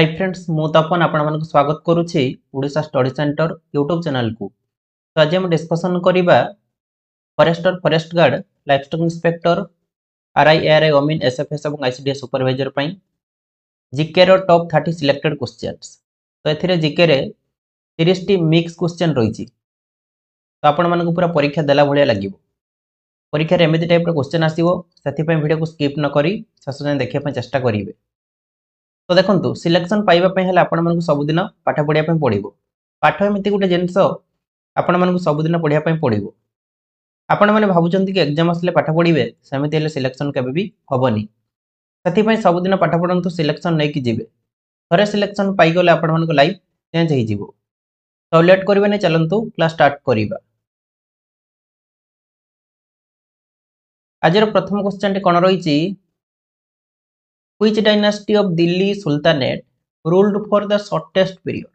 high friends ମୁଁ ତପନ ଆପଣମାନଙ୍କୁ ସ୍ୱାଗତ କରୁଛି ଓଡ଼ିଶା ଷ୍ଟଡି ସେଣ୍ଟର ୟୁଟ୍ୟୁବ୍ ଚ୍ୟାନେଲ୍କୁ ତ ଆଜି ଆମେ ଡିସ୍କସନ୍ କରିବା forester forest guard livestock inspector RI ARI ଅମିନ୍ ଏସ୍ଏଫ୍ଏସ୍ ଏବଂ ଆଇସିଡିଏସ୍ ସୁପରଭାଇଜର ପାଇଁ ଜିକେର ଟପ୍ ଥାର୍ଟି ସିଲେକ୍ଟେଡ୍ କ୍ୱେଶ୍ଚିନ୍ସ ତ ଏଥିରେ ଜିକେରେ ତିରିଶଟି ମିକ୍ସ କ୍ୱେଶ୍ଚିନ୍ ରହିଛି ତ ଆପଣମାନଙ୍କୁ ପୁରା ପରୀକ୍ଷା ଦେଲା ଭଳିଆ ଲାଗିବ ପରୀକ୍ଷାରେ ଏମିତି ଟାଇପ୍ର କ୍ୱେଶ୍ଚିନ୍ ଆସିବ ସେଥିପାଇଁ ଭିଡ଼ିଓକୁ ସ୍କିପ୍ ନ କରି ଶେଷ ଯାଏଁ ଦେଖିବା ପାଇଁ ଚେଷ୍ଟା କରିବେ তো দেখନ୍ତୁ ସିଲେକ୍ସନ୍ ପାଇବା ପାଇଁ ହେଲେ ଆପଣମାନଙ୍କୁ ସବୁଦିନ ପାଠ ପଢ଼ିବା ପାଇଁ ପଡ଼ିବ ପାଠ ଏମିତି ଗୋଟେ ଜିନିଷ ଆପଣମାନଙ୍କୁ ସବୁଦିନ ପଢ଼ିବା ପାଇଁ ପଡ଼ିବ ଆପଣମାନେ ଭାବୁଛନ୍ତି କି ଏକ୍ଜାମ୍ ଆସିଲେ ପାଠ ପଢ଼ିବେ ସେମିତି ହେଲେ ସିଲେକ୍ସନ୍ କେବେ ବି ହେବନି ସେଥିପାଇଁ ସବୁଦିନ ପାଠ ପଢ଼ନ୍ତୁ ସିଲେକ୍ସନ୍ ନେଇକି ଯିବେ ଥରେ ସିଲେକ୍ସନ୍ ପାଇଗଲେ ଆପଣମାନଙ୍କ ଲାଇଫ୍ ଚେଞ୍ଜ ହେଇଯିବ ତ ଲେଟ୍ କରିବେନି ଚାଲନ୍ତୁ କ୍ଲାସ୍ ଷ୍ଟାର୍ଟ କରିବା ଆଜିର ପ୍ରଥମ କ୍ୱେଶ୍ଚନ୍ଟି କ'ଣ ରହିଛି which dynasty of delhi sultanate ruled for the shortest period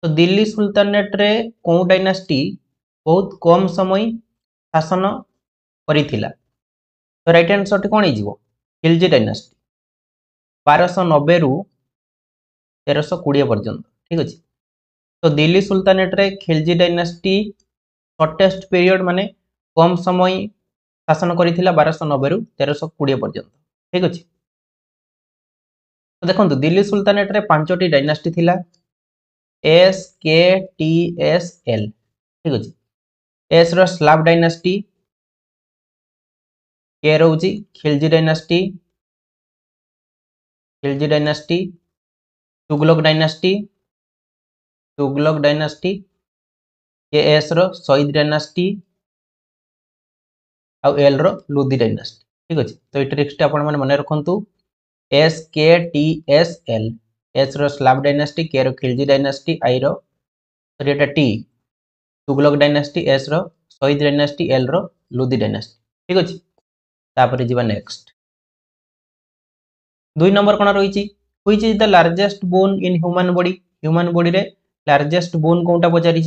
so delhi sultanate re kon dynasty bahut kom samay shasan karithila so right answer ti kon ijibo khilji dynasty 1290 ru 1320 paryanta thik achi so delhi sultanate re khilji dynasty shortest period mane kom samay शासन करथिला 1290 रु 1320 पर्यंत ठीक अछि দেখুন দিল্লী সুলতানেটরে পাঁচটি dynasty লা S K T S L ঠিক আছে এস র স্লাব ডাইনাস্টি কে রয়েছে Khilji dynasty Khilji dynasty Tughlaq dynasty Tughlaq dynasty কে এস র শহীদ ডাইনাস্টি আল র লুদি ডাইনাস্টি ঠিক আছে তো এই ট্রিক্সটি আপনার মনে রাখতু S K T S L S र्लाभ डायनास्टी के खिलजी डायनास्टी आई रही एटा टी तुगलक डायनास्टी एस रहीद डायनास्टी एल रुदी डायनास्टी ठीक अच्छे तापर जी नेक्स्ट दुई नंबर कौन रही हुई is the largest bone in human body human body रे लार्जेस्ट बोन कौटा पचारि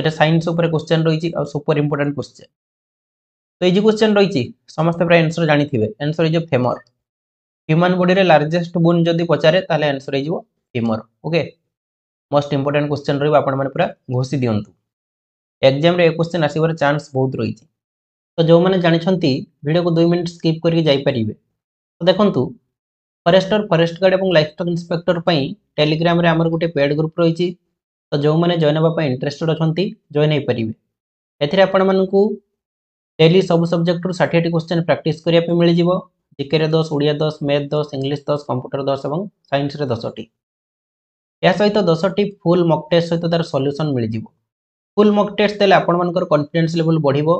এটা সাইন্স উপরে কোশ্চেন রয়েছে আর সুপার ইম্পর্টান্ট কোশ্চেন তো এই যে কোশ্চেন রয়েছে সমস্ত প্রায় আনসর জাঁথিবে আনসর ইজ ফেমর ହ୍ୟୁମାନ୍ ବଡିରେ ଲାର୍ଜେଷ୍ଟ ବୋନ୍ ଯଦି ପଚାରେ ତାହେଲେ ଆନ୍ସର ହେଇଯିବ femur okay most important question ରହିବ ଆପଣମାନେ ପୁରା ଘୋଷି ଦିଅନ୍ତୁ ଏକ୍ଜାମ୍ରେ ଏ କ୍ୱେଶ୍ଚନ୍ ଆସିବାର ଚାନ୍ସ ବହୁତ ରହିଛି ତ ଯେଉଁମାନେ ଜାଣିଛନ୍ତି ଭିଡ଼ିଓକୁ ଦୁଇ ମିନିଟ୍ ସ୍କିପ୍ କରିକି ଯାଇପାରିବେ ତ ଦେଖନ୍ତୁ ଫରେଷ୍ଟର ଫରେଷ୍ଟ ଗାର୍ଡ଼ ଏବଂ ଲାଇଫଷ୍ଟକ୍ ଇନ୍ସପେକ୍ଟର ପାଇଁ ଟେଲିଗ୍ରାମରେ ଆମର ଗୋଟେ ପେଡ୍ ଗ୍ରୁପ୍ ରହିଛି ତ ଯେଉଁମାନେ ଜଏନ୍ ହେବା ପାଇଁ ଇଣ୍ଟରେଷ୍ଟେଡ୍ ଅଛନ୍ତି ଜଏନ୍ ହେଇପାରିବେ ଏଥିରେ ଆପଣମାନଙ୍କୁ ଡେଲି ସବୁ ସବଜେକ୍ଟରୁ ଷାଠିଏଟି କ୍ୱେଶ୍ଚନ୍ ପ୍ରାକ୍ଟିସ୍ କରିବା ପାଇଁ ମିଳିଯିବ ଜିକେରେ ଦୋଷ ଓଡ଼ିଆ ଦୋଷ ମ୍ୟାଥ୍ ଦୋଷ ଇଂଲିଶ ଦୋଷ କମ୍ପ୍ୟୁଟର ଦୋଷ ଏବଂ ସାଇନ୍ସରେ ଦୋଷଟି ଏହା ସହିତ ଦୋଷଟି ଫୁଲ୍ ମକ୍ ଟେଷ୍ଟ ସହିତ ତାର ସଲ୍ୟୁସନ୍ ମିଳିଯିବ ଫୁଲ୍ ମକ୍ ଟେଷ୍ଟ ଦେଲେ ଆପଣମାନଙ୍କର କନଫିଡେନ୍ସ ଲେଭୁଲ୍ ବଢ଼ିବ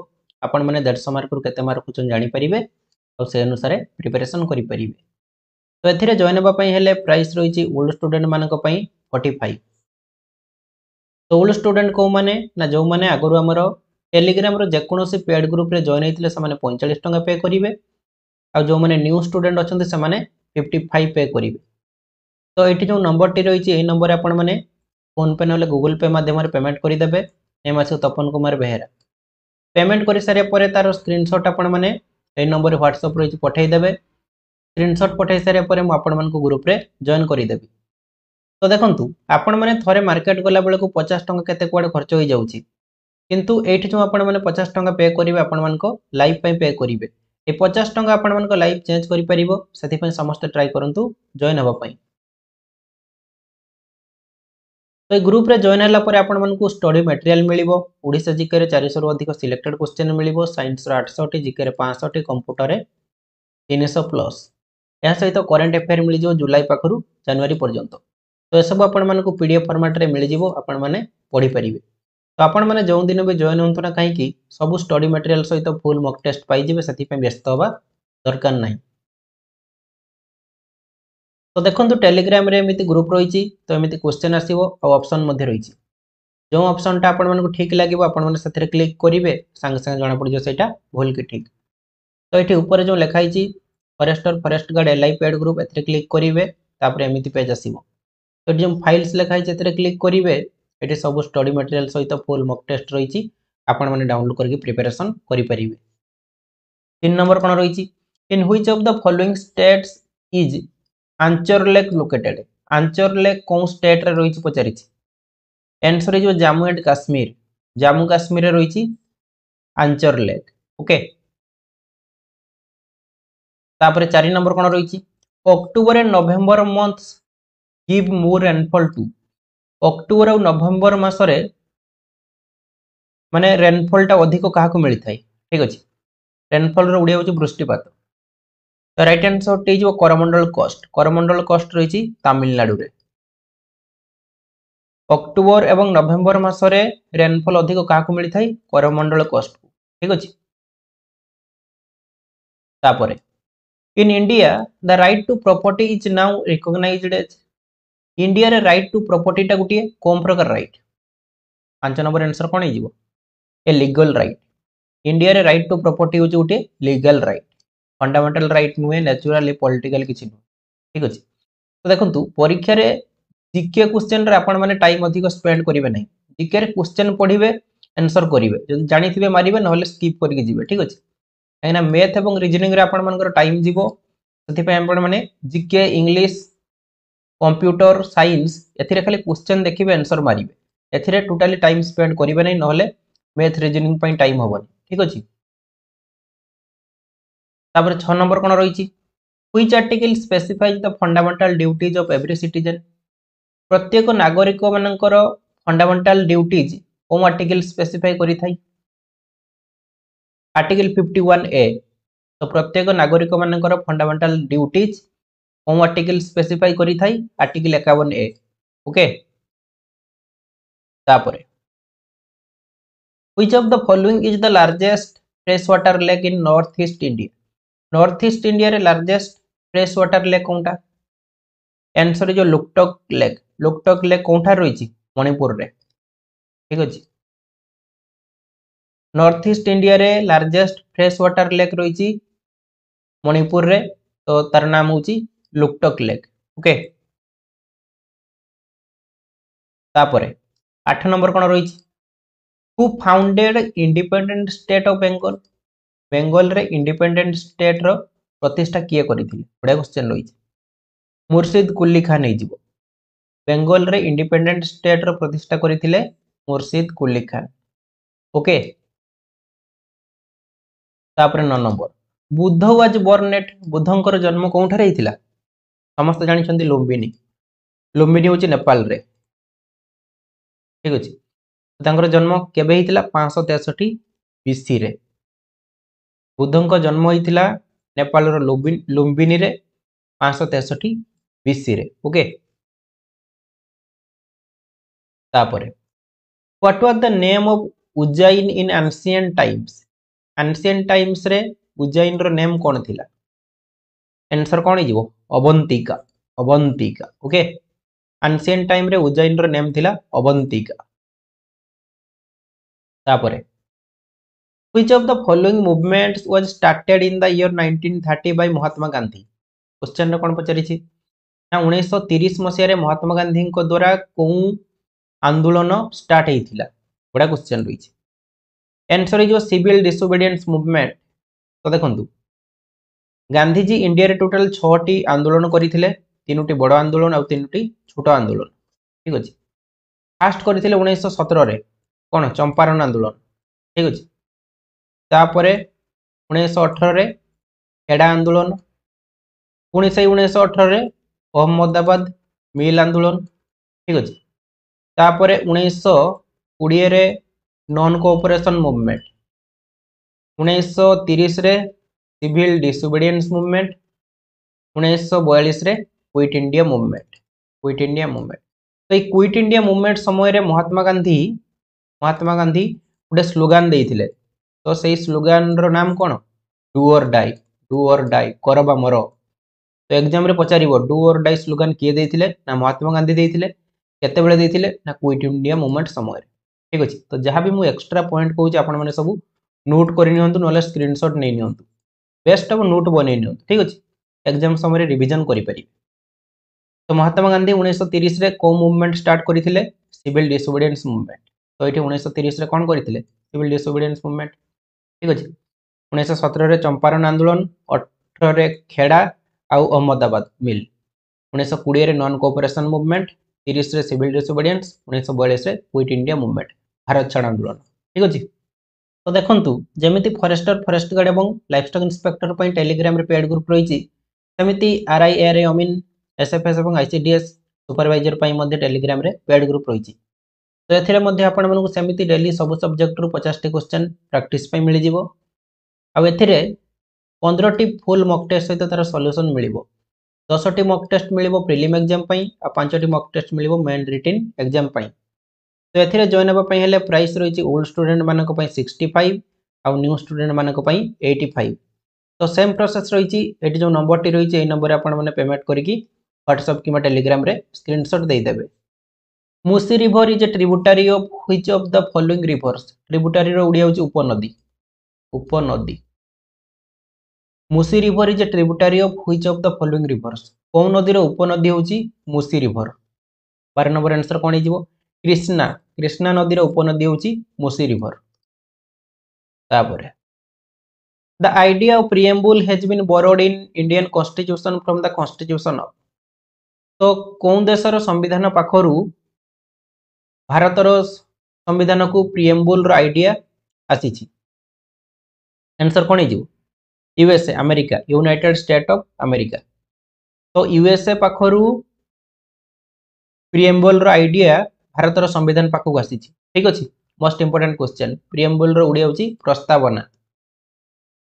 ଆପଣମାନେ ଦେଢ଼ଶହ ମାର୍କରୁ କେତେ ମାର୍କ ରଖୁଛନ୍ତି ଜାଣିପାରିବେ ଆଉ ସେ ଅନୁସାରେ ପ୍ରିପାରେସନ୍ କରିପାରିବେ ତ ଏଥିରେ ଜଏନ୍ ହେବା ପାଇଁ ହେଲେ ପ୍ରାଇସ୍ ରହିଛି ଓଲ୍ଡ ଷ୍ଟୁଡେଣ୍ଟମାନଙ୍କ ପାଇଁ ଫର୍ଟି ଫାଇଭ୍ ତ ଓଲ୍ଡ ଷ୍ଟୁଡେଣ୍ଟ କେଉଁମାନେ ନା ଯେଉଁମାନେ ଆଗରୁ ଆମର ଟେଲିଗ୍ରାମର ଯେକୌଣସି ପେଡ଼୍ ଗ୍ରୁପ୍ରେ ଜଏନ୍ ହେଇଥିଲେ ସେମାନେ ପଇଁଚାଳିଶ ଟଙ୍କା ପେ କରିବେ ଆଉ ଯେଉଁମାନେ ନ୍ୟୁ ଷ୍ଟୁଡେଣ୍ଟ ଅଛନ୍ତି ସେମାନେ ଫିଫ୍ଟି ଫାଇଭ୍ ପେ କରିବେ ତ ଏଠି ଯେଉଁ ନମ୍ବରଟି ରହିଛି ଏହି ନମ୍ବରରେ ଆପଣମାନେ ଫୋନ୍ପେ ନହେଲେ ଗୁଗୁଲ୍ ପେ ମାଧ୍ୟମରେ ପେମେଣ୍ଟ କରିଦେବେ ଏମ୍ ଆସିବ ତପନ କୁମାର ବେହେରା ପେମେଣ୍ଟ କରିସାରିବା ପରେ ତା'ର ସ୍କ୍ରିନଶଟ୍ ଆପଣମାନେ ଏହି ନମ୍ବରରେ ହ୍ୱାଟ୍ସଅପ୍ ରହିଛି ପଠାଇଦେବେ ସ୍କ୍ରିନଶଟ୍ ପଠାଇ ସାରିବା ପରେ ମୁଁ ଆପଣମାନଙ୍କୁ ଗ୍ରୁପ୍ରେ ଜଏନ୍ କରିଦେବି ତ ଦେଖନ୍ତୁ ଆପଣମାନେ ଥରେ ମାର୍କେଟ୍ ଗଲାବେଳକୁ ପଚାଶ ଟଙ୍କା କେତେ କୁଆଡ଼େ ଖର୍ଚ୍ଚ ହୋଇଯାଉଛି କିନ୍ତୁ ଏଇଠି ଯେଉଁ ଆପଣମାନେ ପଚାଶ ଟଙ୍କା ପେ କରିବେ ଆପଣମାନଙ୍କ ଲାଇଫ୍ ପାଇଁ ପେ କରିବେ এই ପଚାଶ ଟଙ୍କା ଆପଣମାନଙ୍କ ଲାଇଫ୍ ଚେଞ୍ଜ କରିପାରିବ ସେଥିପାଇଁ ସମସ୍ତେ ଟ୍ରାଏ କରନ୍ତୁ ଜଏନ୍ ହେବା ପାଇଁ ତ ଏଇ ଗ୍ରୁପ୍ରେ ଜଏନ୍ ହେଲା ପରେ ଆପଣମାନଙ୍କୁ ଷ୍ଟଡି ମେଟେରିଆଲ୍ ମିଳିବ ଓଡ଼ିଶା ଜିକେରେ ଚାରିଶହରୁ ଅଧିକ ସିଲେକ୍ଟେଡ୍ କ୍ୱେଶ୍ଚିନ୍ ମିଳିବ ସାଇନ୍ସର ଆଠଶହଟି ଜିକେରେ ପାଞ୍ଚଶହଟି କମ୍ପ୍ୟୁଟରରେ ତିନିଶହ ପ୍ଲସ୍ ଏହା ସହିତ କରେଣ୍ଟ ଆଫେୟାର୍ ମିଳିଯିବ ଜୁଲାଇ ପାଖରୁ ଜାନୁଆରୀ ପର୍ଯ୍ୟନ୍ତ ତ ଏସବୁ ଆପଣମାନଙ୍କୁ ପି ଡି ଏଫ୍ ଫର୍ମାଟ୍ରେ ମିଳିଯିବ ଆପଣମାନେ ପଢ଼ିପାରିବେ तो ଆପଣମାନେ ଯେଉଁ ଦିନ ବି ଜଏନ୍ ହୁଅନ୍ତୁ ନା କାହିଁକି ସବୁ ଷ୍ଟଡି ମେଟେରିଆଲ ସହିତ ଫୁଲ୍ ମକ୍ ଟେଷ୍ଟ ପାଇଯିବେ ସେଥିପାଇଁ ବ୍ୟସ୍ତ ହେବା ଦରକାର ନାହିଁ ତ ଦେଖନ୍ତୁ ଟେଲିଗ୍ରାମରେ ଏମିତି ଗ୍ରୁପ୍ ରହିଛି ତ ଏମିତି କ୍ୱେଶ୍ଚେନ୍ ଆସିବ ଆଉ ଅପସନ୍ ମଧ୍ୟ ରହିଛି ଯେଉଁ ଅପସନ୍ଟା ଆପଣମାନଙ୍କୁ ଠିକ୍ ଲାଗିବ ଆପଣମାନେ ସେଥିରେ କ୍ଲିକ୍ କରିବେ ସାଙ୍ଗେ ସାଙ୍ଗେ ଜଣାପଡ଼ିଯିବ ସେଇଟା ଭୁଲ କି ଠିକ୍ ତ ଏଠି ଉପରେ ଯେଉଁ ଲେଖା ହେଇଛି forester forest guard LI paid group ଏଥିରେ କ୍ଲିକ୍ କରିବେ ତାପରେ ଏମିତି ପେଜ୍ ଆସିବ ତ ଏଠି ଯେଉଁ ଫାଇଲ୍ସ ଲେଖା ହେଇଛି ଏଥିରେ କ୍ଲିକ୍ କରିବେ এটি সবু স্টডি মেটেরিয়াল সহিত ফুল মক টেস্ট রয়েছে আপনার ডাউনলোড করি প্রিপারেসন করে পারে তিন নম্বর কোণ রয়েছে in which of the following states is Anchar lake located Anchar lake কেউ স্টেট্রে রয়েছে পচারিছি এনসর হয়ে জাম্মু অ্যান্ড কাশ্মীর জাম্মু কাশ্মীরে রয়েছে আঞ্চর লেক ওকে তাপরে চারি নম্বর কোণ রয়েছে October and November months give more rainfall to October ଆଉ ନଭେମ୍ବର ମାସରେ ମାନେ ରେନ୍ଫଲ୍ଟା ଅଧିକ କାହାକୁ ମିଳିଥାଏ ଠିକ୍ ଅଛି ରେନ୍ଫଲ୍ର ଉଡ଼ିଆ ହେଉଛି ବୃଷ୍ଟିପାତ ତ ରାଇଟ୍ ଆନ୍ସର୍ଟି ହେଇଯିବ କରମଣ୍ଡଳ କଷ୍ଟ କରମଣ୍ଡଳ କଷ୍ଟ ରହିଛି ତାମିଲନାଡ଼ୁରେ ଅକ୍ଟୋବର ଏବଂ ନଭେମ୍ବର ମାସରେ ରେନ୍ଫଲ୍ ଅଧିକ କାହାକୁ ମିଳିଥାଏ କରମଣ୍ଡଳ କଷ୍ଟକୁ ଠିକ୍ ଅଛି ତାପରେ in India the right to property is now recognised as ইন্ডিয়ার রাইট টু প্রপর্টিটা গোটিয়ে কোন প্রকার রাইট পাঁচ নম্বর আনসর কোণ হয়ে এ লিগাল রাইট ইন্ডিয়ার রাইট টু প্রপর্টি হচ্ছে গোটিয়ে লিগাল রাইট ফন্ডামেন্টাল রাইট নুহে ন্যাচুরালি পলিটিকাল কিছু নুহে ঠিক আছে তো দেখুন পরীক্ষার জিকে কোশ্চেন্রে আপন মানে টাইম অধিক স্পেন্ড করবে না জিকে কোশ্চেন পড়বে আনসর করবে যদি জাঁথিবে মারিবে নহলে স্কিপ করিকি যাবে ঠিক আছে কারণ ম্যাথ এবং রিজনিং রে আপন মানকর টাইম যাব সেপাই আপন মানে জিকে ইংলিশ କମ୍ପ୍ୟୁଟର ସାଇନ୍ସ ଏଥିରେ ଖାଲି କ୍ୱେଶ୍ଚନ୍ ଦେଖିବେ ଆନ୍ସର୍ ମାରିବେ ଏଥିରେ ଟୋଟାଲି ଟାଇମ୍ ସ୍ପେଣ୍ଡ କରିବେ ନାହିଁ ନହେଲେ ମ୍ୟାଥ୍ ରିଜନିଂ ପାଇଁ ଟାଇମ୍ ହେବନି ଠିକ୍ ଅଛି ତାପରେ ଛଅ ନମ୍ବର କ'ଣ ରହିଛି which article specifies the fundamental duties of every citizen ପ୍ରତ୍ୟେକ ନାଗରିକମାନଙ୍କର ଫଣ୍ଡାମେଣ୍ଟାଲ୍ ଡ୍ୟୁଟିଜ୍ କେଉଁ ଆର୍ଟିକିଲ୍ ସ୍ପେସିଫାଇ କରିଥାଏ ଆର୍ଟିକିଲ୍ ଫିଫ୍ଟି ଏ ତ ପ୍ରତ୍ୟେକ ନାଗରିକମାନଙ୍କର ଫଣ୍ଡାମେଣ୍ଟାଲ୍ ଡ୍ୟୁଟିଜ୍ હું આર્ટિકલ સ્પેસિફાઈ કરી આર્ટિકલ એકાવન એ ઓકે তারপরে which of the following is the largest freshwater lake in northeast india northeast india रे largest freshwater lake কোনটা आंसर जो লুকটক লেক লুকটক লেক কোনটা রয়েছে মণিপুর রে ঠিক আছে নর্থ ইস্ট ইন্ডিয়া রে লার্জেস্ট ফ্রেশ ওয়াটার লেক রয়েছে মণিপুর রে তো তার নাম হচ্ছে ଲୁକ୍ଟକ୍ ଲେକ୍ ଓକେ ତାପରେ ଆଠ ନମ୍ବର କ'ଣ ରହିଛି who founded independent state of Bengal ବେଙ୍ଗଲରେ ଇଣ୍ଡିପେଣ୍ଡେଣ୍ଟ ଷ୍ଟେଟ୍ର ପ୍ରତିଷ୍ଠା କିଏ କରିଥିଲେ ବଢ଼ିଆ କ୍ୱେଶ୍ଚନ୍ ରହିଛି ମୁର୍ଶିଦ୍ କୁଲି ଖାଁ ନେଇଯିବ ବେଙ୍ଗଲରେ ଇଣ୍ଡିପେଣ୍ଡେଣ୍ଟ ଷ୍ଟେଟ୍ର ପ୍ରତିଷ୍ଠା କରିଥିଲେ ମୁର୍ଶିଦ୍ କୁଲି ଖାଁ ଓକେ ତାପରେ ନଅ ନମ୍ବର ବୁଦ୍ଧ ୱାଜ୍ ବର୍ଣ୍ଣେଟ୍ ବୁଦ୍ଧଙ୍କର ଜନ୍ମ କେଉଁଠାରେ ହେଇଥିଲା ସମସ୍ତେ ଜାଣିଛନ୍ତି ଲୁମ୍ବିନୀ ଲୁମ୍ବିନୀ ହେଉଛି ନେପାଳରେ ଠିକ୍ ଅଛି ତାଙ୍କର ଜନ୍ମ କେବେ ହେଇଥିଲା ପାଞ୍ଚଶହ ତେଷଠି ବିସିରେ ବୁଦ୍ଧଙ୍କ ଜନ୍ମ ହେଇଥିଲା ନେପାଳର ଲୁମ୍ବିନୀରେ ପାଞ୍ଚଶହ ତେଷଠି ବିସିରେ ଓକେ ତାପରେ what was the name of Ujjain in ancient times ancient ଟାଇମ୍ସରେ ଉଜ୍ଜୈନର ନେମ୍ କ'ଣ ଥିଲା आंसर कौन है जीवो Avantika Avantika okay ancient time रे उज्जैन रो नेम थिला अवंतिका तापरे which of the following movements was started in the year 1930 by Mahatma Gandhi question रे कोन पचारी छि ना 1930 मसिया रे महात्मा गांधी को द्वारा को आंदोलन स्टार्ट हे थिला बडा क्वेश्चन रही छि answer is civil disobedience movement तो देखंतु ଗାନ୍ଧିଜୀ ଇଣ୍ଡିଆରେ ଟୋଟାଲ ଛଅଟି ଆନ୍ଦୋଳନ କରିଥିଲେ ତିନୋଟି ବଡ଼ ଆନ୍ଦୋଳନ ଆଉ ତିନୋଟି ଛୋଟ ଆନ୍ଦୋଳନ ଠିକ୍ ଅଛି ଫାଷ୍ଟ କରିଥିଲେ ଉଣେଇଶହ ସତରରେ କ'ଣ ଚମ୍ପାରଣ ଆନ୍ଦୋଳନ ଠିକ୍ ଅଛି ତାପରେ ଉଣେଇଶହ ଅଠରରେ ଖେଡ଼ା ଆନ୍ଦୋଳନ ପୁଣି ସେଇ ଉଣେଇଶହ ଅଠରରେ ଅହମ୍ମଦାବାଦ ମିଲ୍ ଆନ୍ଦୋଳନ ଠିକ୍ ଅଛି ତାପରେ ଉଣେଇଶହ କୋଡ଼ିଏରେ ନନ୍ କୋଅପରେସନ୍ ମୁଭମେଣ୍ଟ ଉଣେଇଶହ ତିରିଶରେ ସିଭିଲ ଡିସଓବିଡିଏନ୍ସ ମୁଭମେଣ୍ଟ ଉଣେଇଶହ ବୟାଳିଶରେ quit India movement quit India movement ତ ଏଇ କୁଇଟ୍ ଇଣ୍ଡିଆ ମୁଭମେଣ୍ଟ ସମୟରେ ମହାତ୍ମା ଗାନ୍ଧୀ ମହାତ୍ମା ଗାନ୍ଧୀ ଗୋଟେ ସ୍ଲୋଗାନ ଦେଇଥିଲେ ତ ସେଇ ସ୍ଲୋଗାନର ନାମ କ'ଣ ଡୁ ଅର୍ ଡାଇ ଡୁ ଅର୍ ଡାଇ କର ବା ମର ତ ଏକ୍ଜାମ୍ରେ ପଚାରିବ ଡୁ ଅର୍ ଡାଇ ସ୍ଲୋଗାନ କିଏ ଦେଇଥିଲେ ନା ମହାତ୍ମା ଗାନ୍ଧୀ ଦେଇଥିଲେ କେତେବେଳେ ଦେଇଥିଲେ ନା କୁଇଟ୍ ଇଣ୍ଡିଆ ମୁଭମେଣ୍ଟ ସମୟରେ ଠିକ୍ ଅଛି ତ ଯାହା ବି ମୁଁ ଏକ୍ସଟ୍ରା ପଏଣ୍ଟ କହୁଛି ଆପଣମାନେ ସବୁ ନୋଟ୍ କରିନିଅନ୍ତୁ ନହେଲେ ସ୍କ୍ରିନଶଟ୍ ନେଇନିଅନ୍ତୁ ବେଷ୍ଟ ହେବ ନୋଟ୍ ବନେଇ ନିଅନ୍ତୁ ଠିକ୍ ଅଛି ଏକ୍ଜାମ୍ ସମୟରେ ରିଭିଜନ୍ କରିପାରିବେ ତ ମହାତ୍ମା ଗାନ୍ଧୀ ଉଣେଇଶହ ତିରିଶରେ କେଉଁ ମୁଭମେଣ୍ଟ ଷ୍ଟାର୍ଟ କରିଥିଲେ ସିଭିଲ୍ ଡିସଓବିଡିଏନ୍ସ ମୁଭମେଣ୍ଟ ତ ଏଠି ଉଣେଇଶହ ତିରିଶରେ କ'ଣ କରିଥିଲେ ସିଭିଲ୍ ଡିସଓବିଡିଏନ୍ସ ମୁଭମେଣ୍ଟ ଠିକ୍ ଅଛି ଉଣେଇଶହ ସତରରେ ଚମ୍ପାରନ୍ ଆନ୍ଦୋଳନ ଅଠରରେ ଖେଡ଼ା ଆଉ ଅହମ୍ମଦାବାଦ ମିଲ୍ ଉଣେଇଶହ କୋଡ଼ିଏରେ ନନ୍ କୋଅପରେସନ୍ ମୁଭମେଣ୍ଟ ତିରିଶରେ ସିଭିଲ୍ ଡିସଓବିଡିଏନ୍ସ ଉଣେଇଶହ ବୟାଳିଶରେ କୁଇଟ୍ ଇଣ୍ଡିଆ ମୁଭମେଣ୍ଟ ଭାରତ ଛାଡ଼ ଆନ୍ଦୋଳନ ଠିକ୍ ଅଛି ତ ଦେଖନ୍ତୁ ଯେମିତି ଫରେଷ୍ଟର ଫରେଷ୍ଟ ଗାର୍ଡ ଏବଂ ଲାଇଫଷ୍ଟକ୍ ଇନ୍ସପେକ୍ଟର ପାଇଁ ଟେଲିଗ୍ରାମରେ ପେଡ୍ ଗ୍ରୁପ୍ ରହିଛି ସେମିତି ଆର୍ଆଇ ଏଆର୍ଆଇ ଅମିନ୍ ଏସ୍ଏଫ୍ଏସ୍ ଏବଂ ଆଇସିଡିଏସ୍ ସୁପରଭାଇଜର ପାଇଁ ମଧ୍ୟ ଟେଲିଗ୍ରାମରେ ପେଡ୍ ଗ୍ରୁପ୍ ରହିଛି ତ ଏଥିରେ ମଧ୍ୟ ଆପଣମାନଙ୍କୁ ସେମିତି ଡେଲି ସବୁ ସବଜେକ୍ଟରୁ ପଚାଶଟି କ୍ୱେଶ୍ଚନ୍ ପ୍ରାକ୍ଟିସ୍ ପାଇଁ ମିଳିଯିବ ଆଉ ଏଥିରେ ପନ୍ଦରଟି ଫୁଲ୍ ମକ୍ ଟେଷ୍ଟ ସହିତ ତା'ର ସଲ୍ୟୁସନ୍ ମିଳିବ ଦଶଟି ମକ୍ ଟେଷ୍ଟ ମିଳିବ ପ୍ରିଲିମ୍ ଏକ୍ଜାମ୍ ପାଇଁ ଆଉ ପାଞ୍ଚଟି ମକ୍ ଟେଷ୍ଟ ମିଳିବ ମେନ୍ ରିଟିନ୍ ଏକ୍ଜାମ୍ ପାଇଁ তো এতে জয়েন হওয়া হলে প্রাইস রয়েছে ওল্ড স্টুডেন্ট মান সিক্সটি ফাইভ আউ স্টুডেন্ট মান এইটি ফাইভ তো সেম প্রসেস রয়েছে এটি যে নম্বরটি রয়েছে এই নম্বরে আপনার মানে পেমেন্ট করি হোয়াটসঅপ কিংবা টেলিগ্রামে স্ক্রিনশট দিয়ে Musi river is a tributary of which of the following rivers ট্রিবুটারির ওড়িয়া হচ্ছে উপনদী উপনদী Musi river is a tributary of which of the following rivers কেউ নদীর উপনদী হচ্ছে মুসি রিভর বার নম্বর আনসর কোণ হয়ে কৃষ্ণা କ୍ରିଷ୍ଣା ନଦୀର ଉପନଦୀ ହେଉଛି ମୋସି ରିଭର ତାପରେ the idea of preamble has been borrowed in Indian constitution from the constitution of ତ କେଉଁ ଦେଶର ସମ୍ବିଧାନ ପାଖରୁ ଭାରତର ସମ୍ବିଧାନକୁ ପ୍ରିଏମ୍ବୁଲର ଆଇଡିଆ ଆସିଛି ଆନ୍ସର୍ କ'ଣ ହେଇଯିବ USA America United State of America ତ ୟୁଏସ୍ଏ ପାଖରୁ ପ୍ରିଏମ୍ବୁଲର ଆଇଡିଆ ଭାରତର ସମ୍ବିଧାନ ପାଖକୁ ଆସିଛି ଠିକ୍ ଅଛି ମୋଷ୍ଟ ଇମ୍ପୋର୍ଟାଣ୍ଟ କ୍ୱେଶ୍ଚନ୍ ପ୍ରିଏମ୍ବୁଲର ଉଡ଼ିଆ ହେଉଛି ପ୍ରସ୍ତାବନା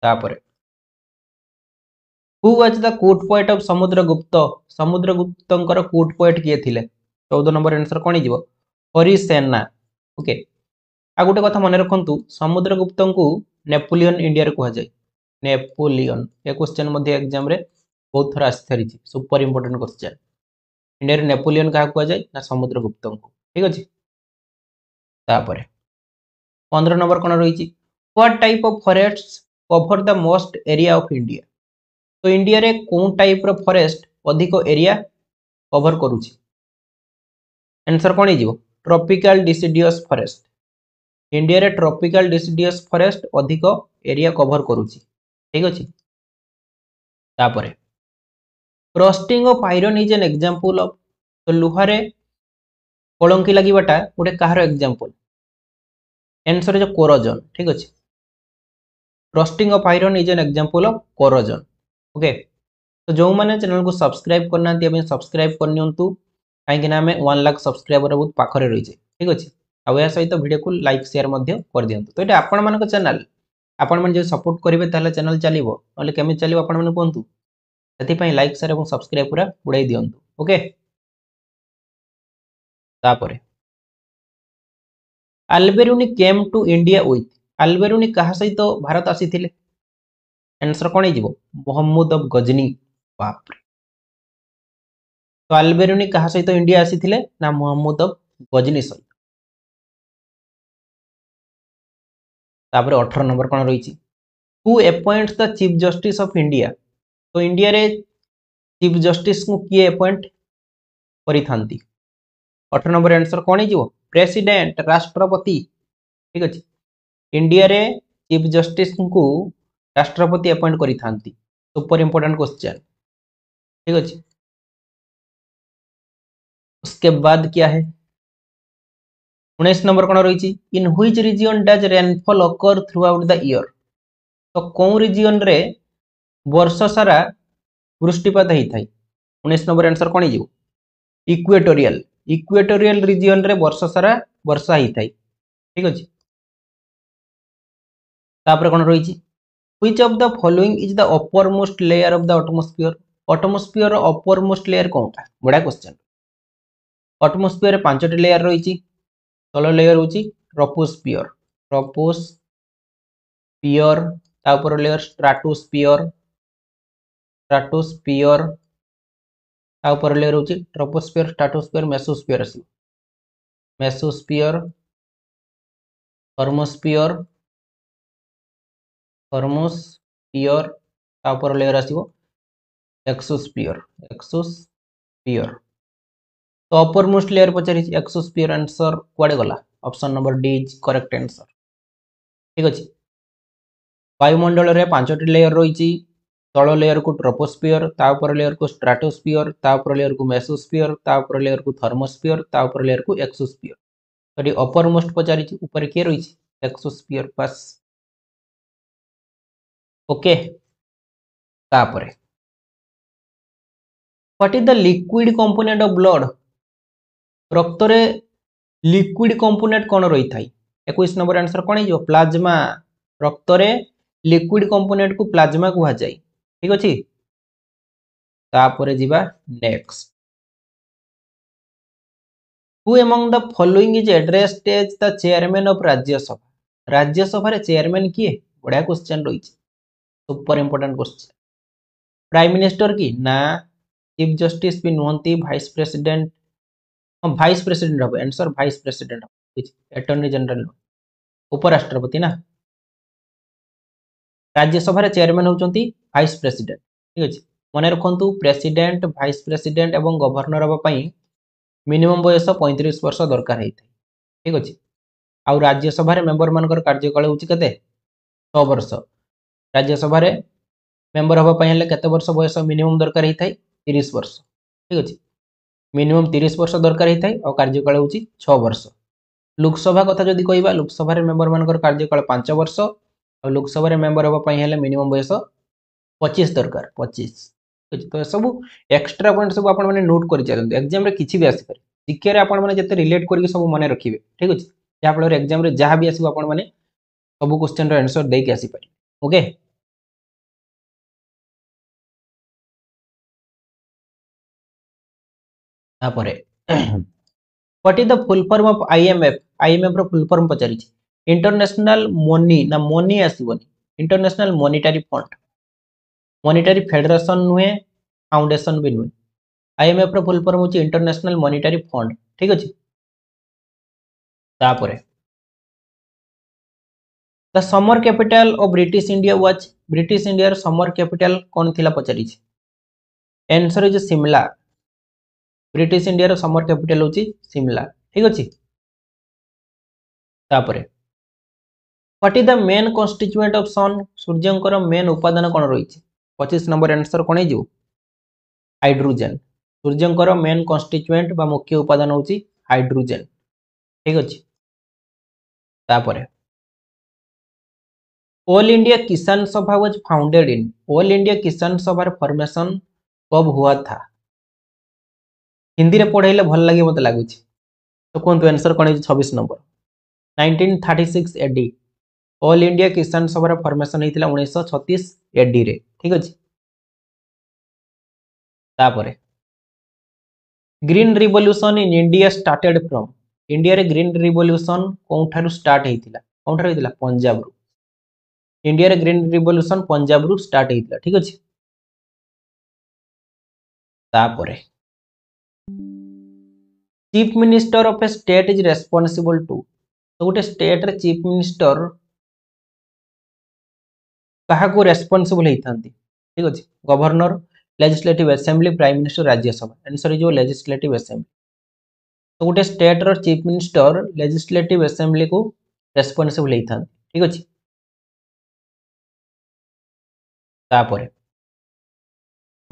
ତାପରେ who was the court poet of Samudragupta ସମୁଦ୍ରଗୁପ୍ତଙ୍କର କୋର୍ଟ ପଏଣ୍ଟ କିଏ ଥିଲେ ଚଉଦ ନମ୍ବର ଆନ୍ସର କ'ଣ ହେଇଯିବ ହରିସେନା ଓକେ ଆଉ ଗୋଟେ କଥା ମନେ ରଖନ୍ତୁ ସମୁଦ୍ରଗୁପ୍ତଙ୍କୁ ନେପୋଲିଅନ୍ ଇଣ୍ଡିଆରେ କୁହାଯାଏ ନେପୋଲିଅନ୍ ଏ କ୍ୱେଶ୍ଚନ୍ ମଧ୍ୟ ଏକ୍ଜାମ୍ରେ ବହୁତ ଥର ଆସିସାରିଛି ସୁପର ଇମ୍ପୋର୍ଟାଣ୍ଟ କ୍ୱେଶ୍ଚନ୍ ଇଣ୍ଡିଆରେ ନେପୋଲିଅନ୍ କାହାକୁ କୁହାଯାଏ ନା ସମୁଦ୍ରଗୁପ୍ତଙ୍କୁ ଠିକ୍ ଅଛି ତାପରେ ପନ୍ଦର ନମ୍ବର କ'ଣ ରହିଛି what type of forest cover the most area of India ତ ଇଣ୍ଡିଆରେ କେଉଁ ଟାଇପ୍ର ଫରେଷ୍ଟ ଅଧିକ ଏରିଆ କଭର୍ କରୁଛି ଏନ୍ସର୍ କ'ଣ ହେଇଯିବ ଟ୍ରପିକାଲ ଡିସିଡ଼ିଅସ୍ ଫରେଷ୍ଟ ଇଣ୍ଡିଆରେ ଟ୍ରପିକାଲ ଡିସିଡ଼ିଅସ୍ ଫରେଷ୍ଟ ଅଧିକ ଏରିଆ କଭର୍ କରୁଛି ଠିକ୍ ଅଛି ତାପରେ rusting of iron is an example of ତ ଲୁହାରେ କଳଙ୍କି ଲାଗିବାଟା ଗୋଟେ କାହାର ଏକ୍ଜାମ୍ପଲ୍ ଏନ୍ସର୍ ଇଜ୍ କୋରୋଜନ୍ ଠିକ୍ ଅଛି rusting of iron is an example of corrosion okay ତ ଯେଉଁମାନେ ଚ୍ୟାନେଲ୍କୁ ସବସ୍କ୍ରାଇବ୍ କରିନାହାନ୍ତି ଏବେ ସବସ୍କ୍ରାଇବ୍ କରିନିଅନ୍ତୁ କାହିଁକିନା ଆମେ ୱାନ୍ ଲାଖ୍ ସବସ୍କ୍ରାଇବର ବହୁତ ପାଖରେ ରହିଛେ ଠିକ୍ ଅଛି ଆଉ ଏହା ସହିତ ଭିଡ଼ିଓକୁ ଲାଇକ୍ ସେୟାର୍ ମଧ୍ୟ କରିଦିଅନ୍ତୁ ତ ଏଇଟା ଆପଣମାନଙ୍କ ଚ୍ୟାନେଲ୍ ଆପଣମାନେ ଯଦି ସପୋର୍ଟ କରିବେ ତାହେଲେ ଚ୍ୟାନେଲ୍ ଚାଲିବ ନହେଲେ କେମିତି ଚାଲିବ ଆପଣମାନେ କୁହନ୍ତୁ ସେଥିପାଇଁ ଲାଇକ୍ ସେୟାର୍ ଏବଂ ସବସ୍କ୍ରାଇବ୍ ପୁରା ଉଡ଼ାଇ ଦିଅନ୍ତୁ ଓକେ ତାପରେ ଆଲବେରୁନି କେମ୍ ଟୁ ଇଣ୍ଡିଆ ୱିଥ୍ ଆଲବେରୁନି କାହା ସହିତ ଭାରତ ଆସିଥିଲେ ଆନ୍ସର କ'ଣ ହେଇଯିବ ମହମ୍ମଦ ଅଫ୍ ଗଜନୀ ବାପରେ ତ ଆଲବେରୁନି କାହା ସହିତ ଇଣ୍ଡିଆ ଆସିଥିଲେ ନା ମହମ୍ମଦ ଅଫ୍ ଗଜନୀ ସହିତ ତାପରେ ଅଠର ନମ୍ବର କ'ଣ ରହିଛି who appoint the chief justice of India ତ ଇଣ୍ଡିଆରେ ଚିଫ୍ ଜଷ୍ଟିସ୍ଙ୍କୁ କିଏ ଆପଏଣ୍ଟ କରିଥାନ୍ତି ଅଠର ନମ୍ବର ଆନ୍ସର କ'ଣ ହେଇଯିବ ପ୍ରେସିଡେଣ୍ଟ ରାଷ୍ଟ୍ରପତି ଠିକ୍ ଅଛି ଇଣ୍ଡିଆରେ ଚିଫ୍ राष्ट्रपति ରାଷ୍ଟ୍ରପତି ଆପଏଣ୍ଟ କରିଥାନ୍ତି सुपर ଇମ୍ପୋର୍ଟାଣ୍ଟ क्वेश्चन ठीक अच्छे उसके बाद क्या है उन्नीस नंबर कौन रही in which region does rainfall occur throughout the year इयर तो कौन रिजन रे वर्ष सारा वृष्टिपात होता है उन्नीस नंबर आंसर कौन इक्वेटोरियल ଇକ୍ୱେଟୋରିଆଲ ରିଜିଅନରେ ବର୍ଷ ସାରା ବର୍ଷା ହେଇଥାଏ ଠିକ୍ ଅଛି ତାପରେ କ'ଣ ରହିଛି which of the following is the uppermost layer of the atmosphere atmosphere uppermost layer কোনটা বড়া কোশ্চেন অটোমোস্ফিয়র পাঁচটি লেয়ার রয়েছে তল লেয়ার হচ্ছে ট্রপোস্ফিয়র ট্রপোস পিয়র তা উপর লেয়ার স্ট্রাটোস্ফিয়র স্ট্রাটোস্ফিয়র આ ઉપર લેયર ହେଉଛି ટ્રોપોસ્ફિયર સ્ટ્રાટોસ્ફિયર મેસોસ્ફિયર ଆସିବ મેસોસ્ફિયર થર્મોસ્ફિયર થર્મોસ્ફિયર આ ઉપર લેયર ଆସିବ એક્સોસ્ફિયર એક્સોસ્ફિયર તો અપર મોસ્ટ લેયર પચારીଛି એક્સોસ્ફિયર આન્સર କୁଆଡ଼େ ଗଲା option number D is correct answer ଠିକ୍ ଅଛି ବାୟୁମଣ୍ଡଳରେ ପାଞ୍ଚଟି ଲେୟର ରହିଛି ତଳ ଲେୟରକୁ ଟ୍ରପୋସ୍ପିୟର ତା ଉପର ଲେୟରକୁ ସ୍ଟ୍ରାଟୋସ୍ପିୟର ତା ଉପର ଲେୟରକୁ ମେସୋସ୍ପିୟର ତା ଉପର ଲେୟରକୁ ଥର୍ମୋସ୍ପିୟର ତା ଉପର ଲେୟରକୁ ଏକ୍ସୋସ୍ପିୟର ତ ଏଠି ଅପର ମୋଷ୍ଟ ପଚାରିଛି ଉପରେ କିଏ ରହିଛି ଏକ୍ସୋସ୍ପିୟର ବାସ୍ ଓକେ ତାପରେ what is the liquid component of blood ରକ୍ତରେ লিকুইড কম্পোনেট কোণ রই থাকে একুশ নম্বর আনসর কোণ হয়ে প্লাজমা রক্তরে লিকুইড কম্পোনেট কু প্লাজমা কুহযায় ঠিক ଅଛି ତାପରେ ଯିବା next who among the following is addressed as the chairman of Rajya Sabha রাজ্যসভার চেয়ারম্যান কি বড়িয়া কোশ্চেন রয়েছে super important question prime minister কি না চিফ জস্টিস বি নুহতি ভাইস প্রেসিডেন্ট ভাইস প্রেসিডেন্ট হব আনসর ভাইস প্রেসিডেন্ট হব অ্যাটর্নি জেনারেল উপরাষ্ট্রপতি না রাজ্যসভার চেয়ারম্যান হচ্ছেন ভাইস প্রেসিডেন্ট ঠিক আছে মনে রাখতু প্রেসিডেন্ট ভাইস প্রেসিডেন্ট এবং গভর্নর হওয়া মিনিমম বয়স পঁয়ত্রিশ বর্ষ দরকার হয়ে থাকে ঠিক আছে আউ রাজ্যসভার মেম্বর মান কার্যকাল হচ্ছে কেতে ছ বর্ষ রাজ্যসভার মেম্বর হওয়া হলে কত বর্ষ বয়স মিনিমম দরকার হয়ে থাকে তিরিশ বর্ষ ঠিক আছে মিনিমম তিরিশ বর্ষ দরকার হয়ে থাকে আর কার্যকাল হচ্ছে ছ বর্ষ লোকসভা কথা যদি কহা লোকসভার মেম্বর মান কার্যকাল পাঁচ বর্ষ लोकसभा मेम्बर हाँपाई मिनिमम बयस पचीस दरकार पचीस तो सब एक्सट्रा पॉइंट सब आप नोट कर चलते एक्जाम कि भी आसपे शिक्षा आपते रिलेट करके सब मन रखिए ठीक अच्छे जहाँ फल एक्जाम जहाँ भी आसो आपने सब क्वेश्चन रनसर देक आसपारे okay the full form of IMF IMF full form पचारी ଇଣ୍ଟରନ୍ୟାସନାଲ ମନି ନା ମନି ଆସିବନି international monetary fund monetary federation ନୁହେଁ ଫାଉଣ୍ଡେସନ୍ ବି ନୁହେଁ ଆଇଏମ୍ଏଫ୍ର ଫୁଲ୍ ଫର୍ମ ହେଉଛି ଇଣ୍ଟରନ୍ୟାସନାଲ ମନିଟାରୀ ଫଣ୍ଡ ଠିକ୍ ଅଛି ତାପରେ the summer capital of British India was British ଇଣ୍ଡିଆର ସମର୍ କ୍ୟାପିଟାଲ୍ କ'ଣ ଥିଲା ପଚାରିଛି ଏନ୍ସର୍ ହେଉଛି ସିମ୍ଲା ବ୍ରିଟିଶ ଇଣ୍ଡିଆର ସମର୍ କ୍ୟାପିଟାଲ୍ ହେଉଛି ସିମ୍ଲା ଠିକ୍ ଅଛି ତାପରେ what is the main constituent of sun সূর্যঙ্কর মেন উপাদান কোণ রয়েছে পঁচিশ নম্বর আনসর কোণ হয়ে হাইড্রোজেন সূর্যঙ্কর মেন কনস্টিচুয়েন্ট বা মুখ্য উপাদান হচ্ছে হাইড্রোজেন ঠিক আছে তাপরে all India Kisan Sabha was founded in All India Kisan সভার ফর্মেসন কব হুয়া থা হিন্দিরে পড়াইলে ভাল লাগে মতো লাগুছে তো কুহতু আনসর কোণ হয়েছে ছবিশ number nineteen thirty six AD All India Kisan ସଭାର ଫର୍ମେସନ୍ ହେଇଥିଲା ଉଣେଇଶହ ଛତିଶ ଏଡିରେ ଠିକ୍ ଅଛି ତାପରେ green revolution in India started from ଇଣ୍ଡିଆରେ ଗ୍ରୀନ୍ ରିଭଲ୍ୟୁସନ୍ କେଉଁଠାରୁ ଷ୍ଟାର୍ଟ ହେଇଥିଲା କେଉଁଠାରୁ ହେଇଥିଲା ପଞ୍ଜାବରୁ ଇଣ୍ଡିଆରେ ଗ୍ରୀନ୍ ରିଭଲ୍ୟୁସନ୍ ପଞ୍ଜାବରୁ ଷ୍ଟାର୍ଟ ହେଇଥିଲା ଠିକ୍ ଅଛି ତାପରେ chief minister of a state is responsible to ତ ଗୋଟେ ଷ୍ଟେଟ୍ରେ ଚିଫ୍ ମିନିଷ୍ଟର क्या रेस्पनसबल ठीक अच्छे governor legislative assembly prime minister Rajya Sabha answer हो लेजिस्लेट आसेम्ली तो गोटे state chief minister legislative assembly को रेस्पनसबल होता ठीक अच्छे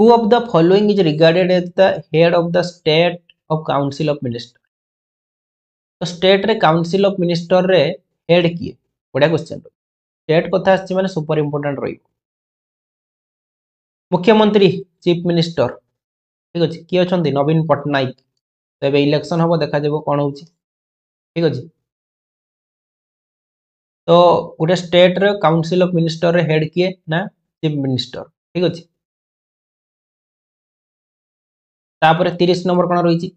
who of the following is regarded as the head of the state of council of minister तो स्टेट रे council of minister रे हेड किए बढ़िया क्वेश्चन ଷ୍ଟେଟ୍ କଥା ଆସିଛି ମାନେ ସୁପର ଇମ୍ପୋର୍ଟାଣ୍ଟ ରହିବ ମୁଖ୍ୟମନ୍ତ୍ରୀ ଚିଫ୍ ମିନିଷ୍ଟର ଠିକ୍ ଅଛି କିଏ ଅଛନ୍ତି ନବୀନ ପଟ୍ଟନାୟକ ତ ଏବେ ଇଲେକ୍ସନ୍ ହବ ଦେଖାଯିବ କ'ଣ ହେଉଛି ଠିକ୍ ଅଛି ତ ଗୋଟେ ଷ୍ଟେଟ୍ର କାଉନସିଲ୍ ଅଫ୍ ମିନିଷ୍ଟର୍ର ହେଡ୍ କିଏ ନା ଚିଫ୍ ମିନିଷ୍ଟର ଠିକ୍ ଅଛି ତାପରେ ତିରିଶ ନମ୍ବର କ'ଣ ରହିଛି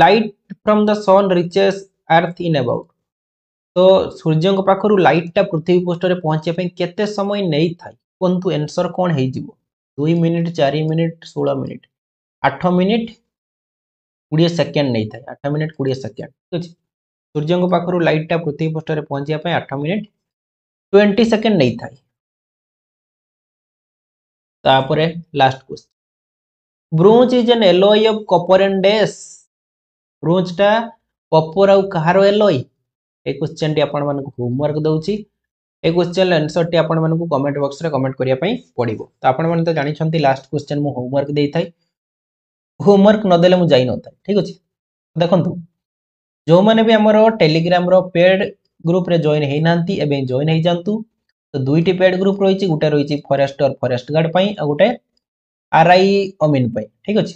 light from the sun reaches earth in about તો સૂર્યଙ୍କ ପାଖରୁ ଲାଇଟ୍ଟା ପୃଥିବୀ ପୃଷ୍ଠରେ ପହଞ୍ଚିବା ପାଇଁ କେତେ ସମୟ ନେଇଥାଏ କୁହନ୍ତୁ ଆନ୍ସର୍ କ'ଣ ହେଇଯିବ ଦୁଇ ମିନିଟ୍ ଚାରି ମିନିଟ୍ ଷୋହଳ ମିନିଟ୍ ଆଠ ମିନିଟ୍ କୋଡ଼ିଏ ସେକେଣ୍ଡ ନେଇଥାଏ ଆଠ ମିନିଟ୍ କୋଡ଼ିଏ ସେକେଣ୍ଡ ଠିକ୍ ଅଛି ସୂର୍ଯ୍ୟଙ୍କ ପାଖରୁ ଲାଇଟ୍ଟା ପୃଥିବୀ ପୃଷ୍ଠରେ ପହଞ୍ଚିବା ପାଇଁ ଆଠ ମିନିଟ୍ ଟ୍ୱେଣ୍ଟି ସେକେଣ୍ଡ ନେଇଥାଏ ତାପରେ last question bronze is an alloy of copper and ଡେସ୍ ବ୍ରୋଞ୍ଜଟା କପର୍ ଆଉ କାହାର ଏଲୋଇ ଏ କ୍ୱେଶ୍ଚନଟି ଆପଣମାନଙ୍କୁ ହୋମୱାର୍କ ଦେଉଛି ଏ କ୍ୱେଶ୍ଚନର ଆନ୍ସରଟି ଆପଣମାନଙ୍କୁ କମେଣ୍ଟ ବକ୍ସରେ କମେଣ୍ଟ କରିବା ପାଇଁ ପଡ଼ିବ ତ ଆପଣମାନେ ତ ଜାଣିଛନ୍ତି ଲାଷ୍ଟ କ୍ୱେଶ୍ଚନ ମୁଁ ହୋମୱାର୍କ ଦେଇଥାଏ ହୋମୱାର୍କ ନଦେଲେ ମୁଁ ଯାଇନଥାଏ ଠିକ୍ ଅଛି ଦେଖନ୍ତୁ ଯେଉଁମାନେ ବି ଆମର ଟେଲିଗ୍ରାମର ପେଡ୍ ଗ୍ରୁପରେ ଜଏନ୍ ହେଇନାହାନ୍ତି ଏବେ ଜଏନ୍ ହେଇଯାଆନ୍ତୁ ତ ଦୁଇଟି ପେଡ୍ ଗ୍ରୁପ୍ ରହିଛି ଗୋଟେ ରହିଛି ଫରେଷ୍ଟର ଫରେଷ୍ଟ ଗାର୍ଡ଼ ପାଇଁ ଆଉ ଗୋଟେ ଆର୍ଆଇ ଅମିନ୍ ପାଇଁ ଠିକ୍ ଅଛି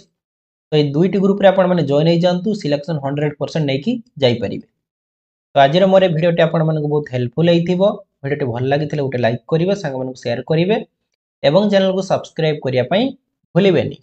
ତ ଏଇ ଦୁଇଟି ଗ୍ରୁପରେ ଆପଣମାନେ ଜଏନ୍ ହେଇଯାଆନ୍ତୁ ସିଲେକ୍ସନ୍ ହଣ୍ଡ୍ରେଡ଼ ପରସେଣ୍ଟ ନେଇକି ଯାଇପାରିବେ তো ଆଜିର ମୋର ଏ ଭିଡ଼ିଓଟି ଆପଣମାନଙ୍କୁ ବହୁତ ହେଲ୍ପଫୁଲ୍ ହେଇଥିବ ଭିଡ଼ିଓଟି ଭଲ ଲାଗିଥିଲେ ଗୋଟେ ଲାଇକ୍ କରିବେ ସାଙ୍ଗମାନଙ୍କୁ ସେୟାର କରିବେ ଏବଂ ଚ୍ୟାନେଲକୁ ସବସ୍କ୍ରାଇବ୍ କରିବା ପାଇଁ ଭୁଲିବେନି